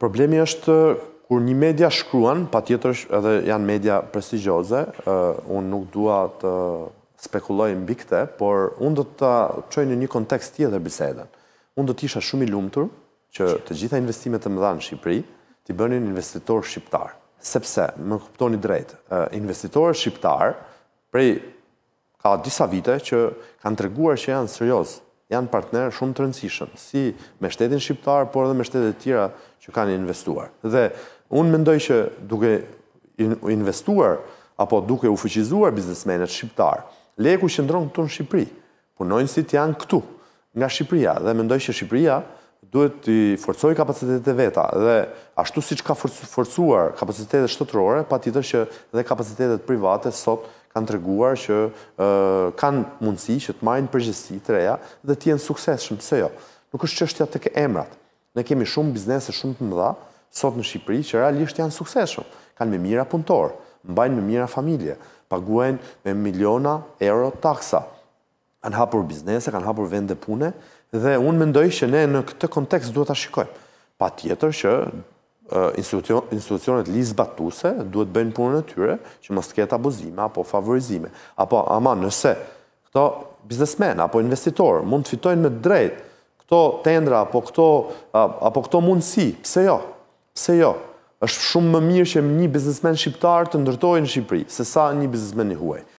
Problemi është kur një media shkruan, pa tjetër edhe janë media prestigjoze, unë nuk dua të spekuloj në bikte, por unë do të qojnë në një kontekst tjetër bisedën. Unë do të isha shumë i lumëtur që të gjitha investimet të mëdha në Shqipëri të bënin investitor shqiptar. Sepse, më kuptoni drejt, investitor shqiptar prej ka disa vite që kanë të reguar që janë serios janë partnerë shumë të rëndësishëm, si me shtetin shqiptarë, por dhe me shtetet tjera që kanë investuar. Dhe unë mendoj që duke investuar, apo duke ufëqizuar biznesmenet shqiptarë, leku që ndronë këtu në Shqipëri, punojnë si të janë këtu, nga Shqipëria, dhe mendoj që Shqipëria duhet të forcoj kapacitetet e veta, dhe ashtu si që ka forcuar kapacitetet shtëtërore, pa të të që dhe kapacitetet private sot kanë të reguar që kanë mundësi që të majnë përgjësi të reja dhe të jenë sukseshëm, të jo. Nuk është është të ke emrat. Ne kemi shumë biznese shumë të mëdha, sot në Shqipëri, që realisht janë sukseshëm. Kanë me mira punëtorë, mbajnë me mira familje, paguen me miliona euro taksa. Kanë hapur biznese, kanë hapur vende pune, dhe unë mendoj që ne në këtë kontekst duhet të shikojmë. Pa tjetër që Eh, institucionet lizbatuse duhet bëjnë punën e tyre që mos të ketë abuzime apo favorizime. Apo ama nëse këto biznesmen apo investitor mund të fitojnë me drejt këto tendra apo këto, apo këto mundësi, pse jo? Pse jo? është shumë më mirë që një biznesmen shqiptar të ndërtojë në Shqipëri, se sa një biznesmen një huaj.